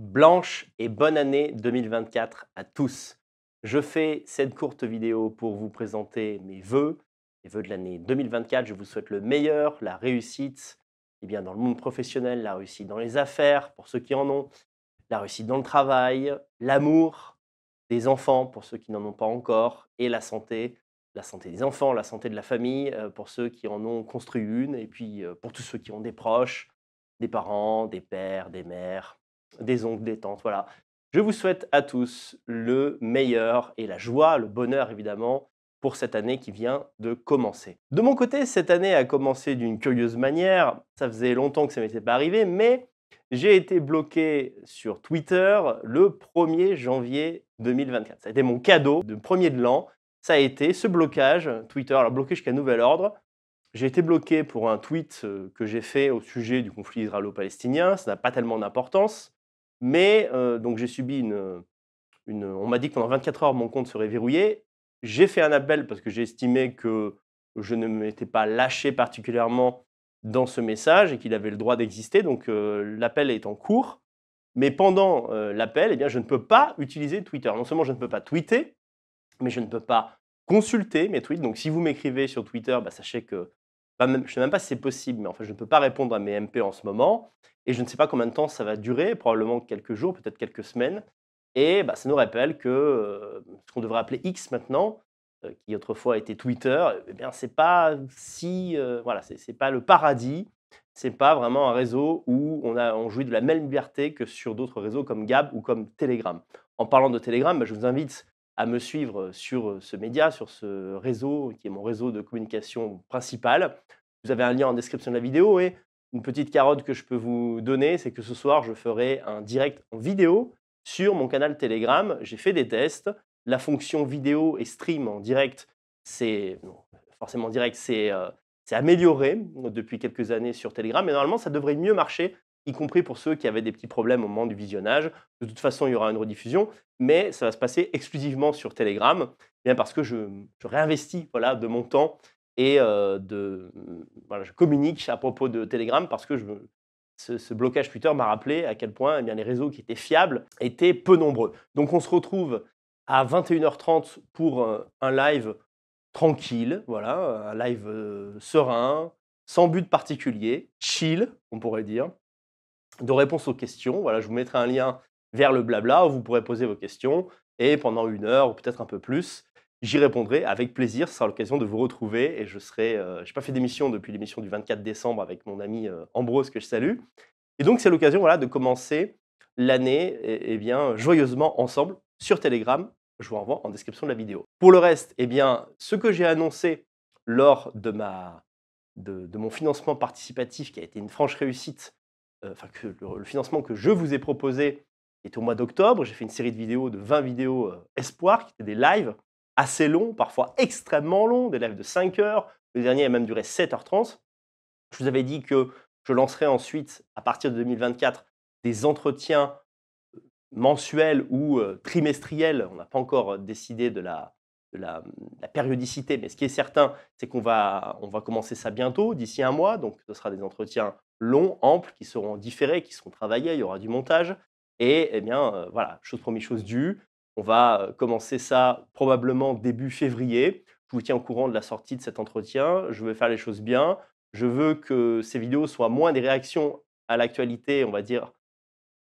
blanche et bonne année 2024 à tous. Je fais cette courte vidéo pour vous présenter mes vœux, les vœux de l'année 2024. Je vous souhaite le meilleur, la réussite eh bien, dans le monde professionnel, la réussite dans les affaires pour ceux qui en ont, la réussite dans le travail, l'amour des enfants pour ceux qui n'en ont pas encore et la santé, la santé des enfants, la santé de la famille euh, pour ceux qui en ont construit une et puis euh, pour tous ceux qui ont des proches, des parents, des pères, des mères, des ongles détente. Voilà. Je vous souhaite à tous le meilleur et la joie, le bonheur évidemment, pour cette année qui vient de commencer. De mon côté, cette année a commencé d'une curieuse manière. Ça faisait longtemps que ça ne m'était pas arrivé, mais j'ai été bloqué sur Twitter le 1er janvier 2024. Ça a été mon cadeau de premier de l'an. Ça a été ce blocage Twitter, alors bloqué jusqu'à nouvel ordre. J'ai été bloqué pour un tweet euh, que j'ai fait au sujet du conflit israélo-palestinien. Ça n'a pas tellement d'importance. Mais donc j'ai subi une, on m'a dit que pendant 24 heures mon compte serait verrouillé. J'ai fait un appel parce que j'ai estimé que je ne m'étais pas lâché particulièrement dans ce message et qu'il avait le droit d'exister. Donc l'appel est en cours. Mais pendant l'appel, eh bien, je ne peux pas utiliser Twitter. Non seulement je ne peux pas tweeter, mais je ne peux pas consulter mes tweets. Donc si vous m'écrivez sur Twitter, bah, sachez que je ne sais même pas si c'est possible, mais enfin, je ne peux pas répondre à mes MP en ce moment. Et je ne sais pas combien de temps ça va durer, probablement quelques jours, peut-être quelques semaines. Et bah, ça nous rappelle que euh, ce qu'on devrait appeler X maintenant, euh, qui autrefois était Twitter, eh bien, pas si, euh, voilà, pas le paradis. n'est pas vraiment un réseau où on, a, jouit de la même liberté que sur d'autres réseaux comme Gab ou comme Telegram. En parlant de Telegram, bah, je vous invite à me suivre sur euh, ce média, sur ce réseau qui est mon réseau de communication principal. Vous avez un lien en description de la vidéo et une petite carotte que je peux vous donner, c'est que ce soir, je ferai un direct en vidéo sur mon canal Telegram. J'ai fait des tests. La fonction vidéo et stream en direct, c'est forcément direct, euh, c'est amélioré depuis quelques années sur Telegram, mais normalement, ça devrait mieux marcher y compris pour ceux qui avaient des petits problèmes au moment du visionnage. De toute façon, il y aura une rediffusion, mais ça va se passer exclusivement sur Telegram, eh bien parce que je, réinvestis voilà, de mon temps et euh, de, voilà, je communique à propos de Telegram parce que je, ce, blocage Twitter m'a rappelé à quel point eh bien, les réseaux qui étaient fiables étaient peu nombreux. Donc on se retrouve à 21h30 pour euh, un live tranquille, voilà, un live euh, serein, sans but particulier, chill, on pourrait dire de réponse aux questions. Voilà, je vous mettrai un lien vers le blabla où vous pourrez poser vos questions et pendant une heure ou peut-être un peu plus, j'y répondrai avec plaisir. Ce sera l'occasion de vous retrouver et je serai. Euh, j'ai pas fait d'émission depuis l'émission du 24 décembre avec mon ami euh, Ambrose que je salue. Et donc c'est l'occasion voilà de commencer l'année et bien joyeusement ensemble sur Telegram. Je vous renvoie en description de la vidéo. Pour le reste, eh bien ce que j'ai annoncé lors de ma de, mon financement participatif qui a été une franche réussite euh, enfin le, financement que je vous ai proposé est au mois d'octobre. J'ai fait une série de vidéos, de 20 vidéos euh, espoir, qui étaient des lives assez longs, parfois extrêmement longs, des lives de 5 heures. Le dernier a même duré 7h30. Je vous avais dit que je lancerai ensuite, à partir de 2024, des entretiens euh, mensuels ou trimestriels. On n'a pas encore décidé de la, de hum, la, périodicité. Mais ce qui est certain, c'est qu'on va, commencer ça bientôt, d'ici un mois. Donc, ce sera des entretiens longs, amples, qui seront différés, qui seront travaillés. Il y aura du montage. Et eh bien, euh, voilà, chose première, chose due. On va euh, commencer ça probablement début février. Je vous tiens au courant de la sortie de cet entretien. Je veux faire les choses bien. Je veux que ces vidéos soient moins des réactions à l'actualité, on va dire,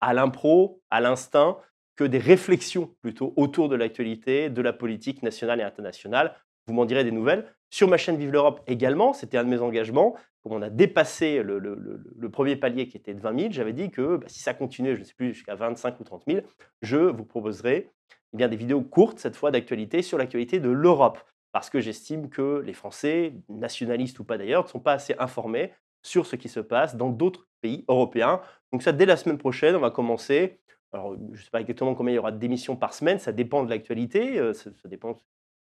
à l'impro, à l'instinct, que des réflexions plutôt autour de l'actualité, de la politique nationale et internationale. Vous m'en direz des nouvelles. Sur ma chaîne Vive l'Europe également, c'était un de mes engagements. Comme on a dépassé le, premier palier qui était de 20 000, j'avais dit que bah, si ça continuait, je ne sais plus, jusqu'à 25 ou 30 000, je vous proposerai eh bien, des vidéos courtes, cette fois d'actualité, sur l'actualité de l'Europe. Parce que j'estime que les Français, nationalistes ou pas d'ailleurs, ne sont pas assez informés sur ce qui se passe dans d'autres pays européens. Donc ça, dès la semaine prochaine, on va commencer alors, je ne sais pas exactement combien il y aura d'émissions par semaine, ça dépend de l'actualité, euh, ça, dépend.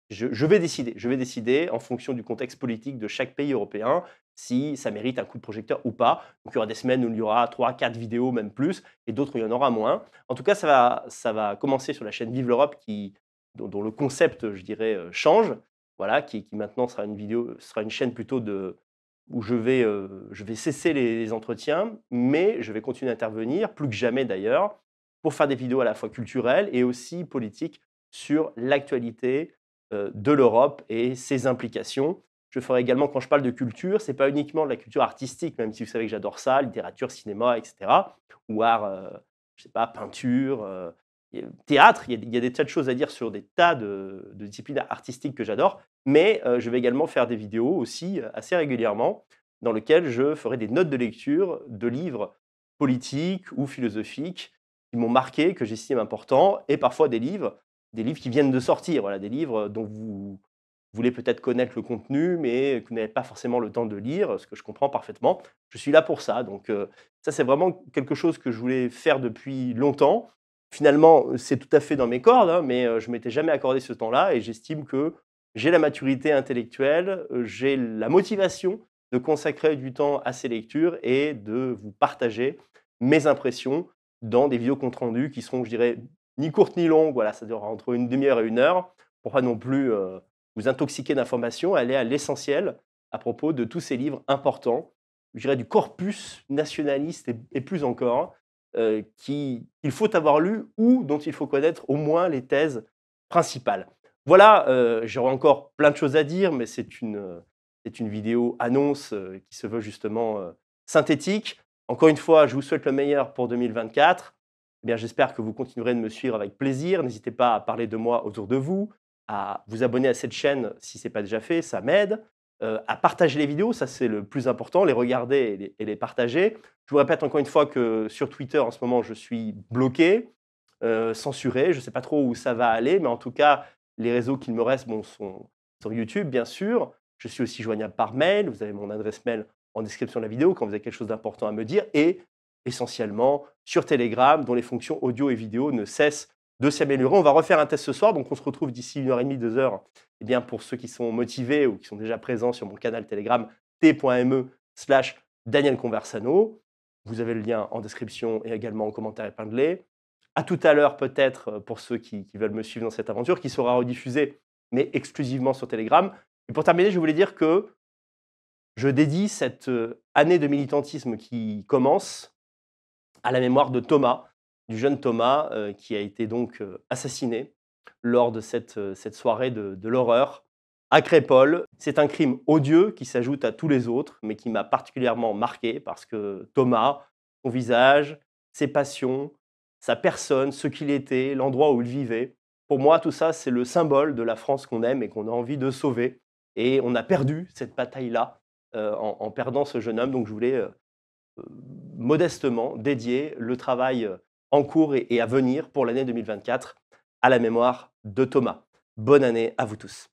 Je, vais décider, je vais décider en fonction du contexte politique de chaque pays européen si ça mérite un coup de projecteur ou pas. Donc il y aura des semaines où il y aura 3, 4 vidéos, même plus, et d'autres où il y en aura moins. En tout cas, ça va, ça va commencer sur la chaîne Vive l'Europe qui, dont, le concept, je dirais, euh, change. Voilà, qui, maintenant sera une vidéo, sera une chaîne plutôt de, où je vais, euh, je vais cesser les, les entretiens, mais je vais continuer à intervenir, plus que jamais d'ailleurs, pour faire des vidéos à la fois culturelles et aussi politiques sur l'actualité euh, de l'Europe et ses implications. Je ferai également, quand je parle de culture, ce n'est pas uniquement de la culture artistique, même si vous savez que j'adore ça, littérature, cinéma, etc. Ou art, je euh, je sais pas, peinture, euh, théâtre. Il y, a, des tas de choses à dire sur des tas de, disciplines artistiques que j'adore. Mais je vais également faire des vidéos aussi assez régulièrement, dans lesquelles je ferai des notes de lecture de livres politiques ou philosophiques qui m'ont marqué, que j'estime important, et parfois des livres, des livres qui viennent de sortir, voilà, des livres euh, dont vous voulez peut-être connaître le contenu, mais que vous n'avez pas forcément le temps de lire, ce que je comprends parfaitement. Je suis là pour ça. Donc euh, ça, c'est vraiment quelque chose que je voulais faire depuis longtemps. Finalement, euh, c'est tout à fait dans mes cordes, hein, mais je m'étais jamais accordé ce temps-là, et j'estime que j'ai la maturité intellectuelle, j'ai la motivation de consacrer du temps à ces lectures et de vous partager mes impressions, dans des vidéos compte rendu qui seront, je dirais, ni courtes ni longues. Voilà, ça durera entre une demi-heure et une heure pour pas non plus euh, vous intoxiquer d'informations, aller à l'essentiel à propos de tous ces livres importants, je dirais du corpus nationaliste et, plus encore, euh, qu'il faut avoir lu ou dont il faut connaître au moins les thèses principales. Voilà, euh, j'aurais encore plein de choses à dire, mais c'est une, euh, une vidéo annonce qui se veut justement synthétique. Encore une fois, je vous souhaite le meilleur pour 2024. Eh bien, j'espère que vous continuerez de me suivre avec plaisir. N'hésitez pas à parler de moi autour de vous, à vous abonner à cette chaîne si ce n'est pas déjà fait, ça m'aide. Euh, à partager les vidéos, ça c'est le plus important, les regarder et les, partager. Je vous répète encore une fois que sur Twitter en ce moment je suis bloqué, euh, censuré, je ne sais pas trop où ça va aller, mais en tout cas les réseaux qu'il me reste sont sur YouTube bien sûr. Je suis aussi joignable par mail, vous avez mon adresse mail en description de la vidéo quand vous avez quelque chose d'important à me dire et essentiellement sur Telegram dont les fonctions audio et vidéo ne cessent de s'améliorer. On va refaire un test ce soir, donc on se retrouve d'ici une heure et demie, deux heures. Eh bien pour ceux qui sont motivés ou qui sont déjà présents sur mon canal Telegram t.me slash Daniel Conversano. Vous avez le lien en description et également en commentaire épinglé. À tout à l'heure peut-être euh, pour ceux qui, qui veulent me suivre dans cette aventure qui sera rediffusée mais exclusivement sur Telegram. Et pour terminer, je voulais dire que je dédie cette euh, année de militantisme qui commence à la mémoire de Thomas, du jeune Thomas euh, qui a été donc euh, assassiné lors de cette, soirée de, l'horreur à Crépole. C'est un crime odieux qui s'ajoute à tous les autres, mais qui m'a particulièrement marqué parce que Thomas, son visage, ses passions, sa personne, ce qu'il était, l'endroit où il vivait, pour moi, tout ça, c'est le symbole de la France qu'on aime et qu'on a envie de sauver. Et on a perdu cette bataille-là euh, en, perdant ce jeune homme. Donc je voulais euh, modestement dédier le travail euh, en cours et, et à venir pour l'année 2024 à la mémoire de Thomas. Bonne année à vous tous.